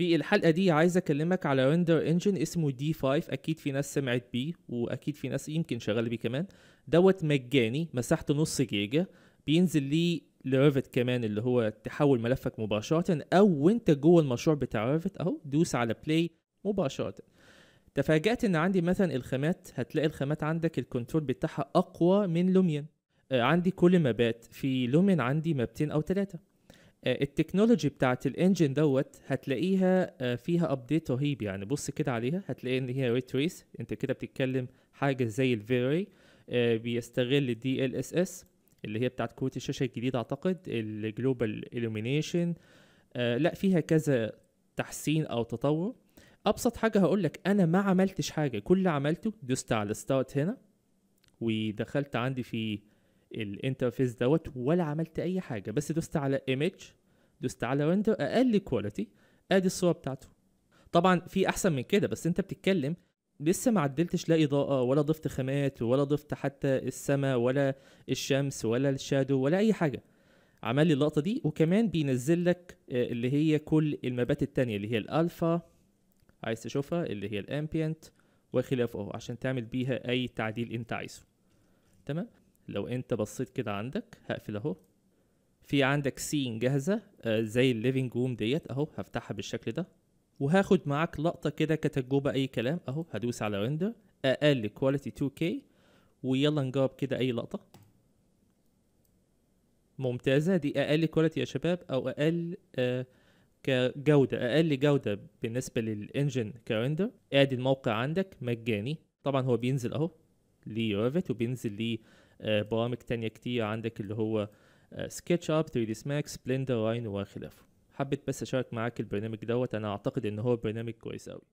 في الحلقه دي عايز اكلمك على ريندر انجن اسمه دي 5 اكيد في ناس سمعت بيه واكيد في ناس يمكن شغاله بيه كمان دوت مجاني مساحته نص جيجا بينزل لي لريفت كمان اللي هو تحول ملفك مباشره او وانت جوه المشروع بتاع ريفت اهو دوس على بلاي مباشره تفاجأت ان عندي مثلا الخامات هتلاقي الخامات عندك الكنترول بتاعها اقوى من لوميان آه، عندي كل مبات في لومين عندي مابتين او ثلاثه آه، التكنولوجي بتاعت الانجن دوت هتلاقيها آه، فيها ابديت رهيب يعني بص كده عليها هتلاقي ان هي ري تريس انت كده بتتكلم حاجه زي الفيري آه، بيستغل الدي ال اس اس اللي هي بتاعت كروت الشاشه الجديده اعتقد الجلوبال الومينيشن لا فيها كذا تحسين او تطور ابسط حاجه هقول لك انا ما عملتش حاجه كل اللي عملته دوست على ستارت هنا ودخلت عندي في الانترفيس دوت ولا عملت اي حاجه بس دوست على ايمج دوست على ويندو اقل كواليتي ادي الصوره بتاعته طبعا في احسن من كده بس انت بتتكلم لسه ما عدلتش لا اضاءه ولا ضفت خامات ولا ضفت حتى السماء ولا الشمس ولا الشادو ولا اي حاجه عمل لي اللقطه دي وكمان بينزل لك آه، اللي هي كل المبات التانية اللي هي الالفا عايز تشوفها اللي هي الامبيانت وخلافه عشان تعمل بيها اي تعديل انت عايزه تمام لو انت بصيت كده عندك هقفل اهو في عندك سين جاهزه آه، زي الليفنج روم ديت اهو هفتحها بالشكل ده وهاخد معاك لقطه كده كتجربه اي كلام اهو هدوس على ريندر اقل كواليتي 2K ويلا نجرب كده اي لقطه ممتازه دي اقل كواليتي يا شباب او اقل آه كجوده اقل جوده بالنسبه للانجن كريندر ادي الموقع عندك مجاني طبعا هو بينزل اهو ليه رافت وبينزل ليه آه برامج تانية كتير عندك اللي هو سكتش اب 3 دي سماكس بلندر راين وما خلافه حبيت بس اشارك معاك البرنامج دوت انا اعتقد ان هو برنامج كويس قوي